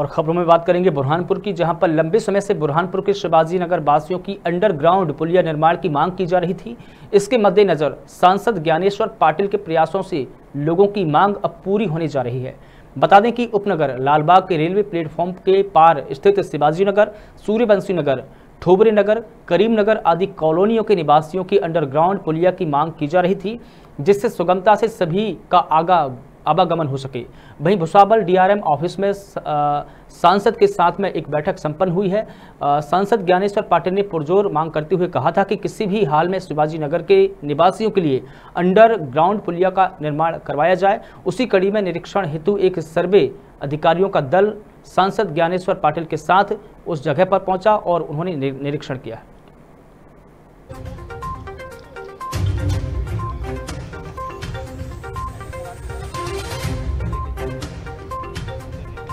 और खबरों में बात करेंगे बुरहानपुर की जहां पर लंबे समय से बुरहानपुर के शिवाजी नगर वासियों की अंडरग्राउंड पुलिया निर्माण की मांग की जा रही थी इसके मद्देनज़र सांसद ज्ञानेश्वर पाटिल के प्रयासों से लोगों की मांग अब पूरी होने जा रही है बता दें कि उपनगर लालबाग के रेलवे प्लेटफॉर्म के पार स्थित शिवाजी नगर सूर्यवंशी नगर ठोबरे नगर करीमनगर आदि कॉलोनियों के निवासियों की अंडरग्राउंड पुलिया की मांग की जा रही थी जिससे सुगमता से सभी का आगा आवागमन हो सके वहीं भुसावल डीआरएम ऑफिस में सांसद के साथ में एक बैठक संपन्न हुई है सांसद ज्ञानेश्वर पाटिल ने पुरजोर मांग करते हुए कहा था कि किसी भी हाल में शिवाजी नगर के निवासियों के लिए अंडरग्राउंड पुलिया का निर्माण करवाया जाए उसी कड़ी में निरीक्षण हेतु एक सर्वे अधिकारियों का दल सांसद ज्ञानेश्वर पाटिल के साथ उस जगह पर पहुंचा और उन्होंने निरीक्षण किया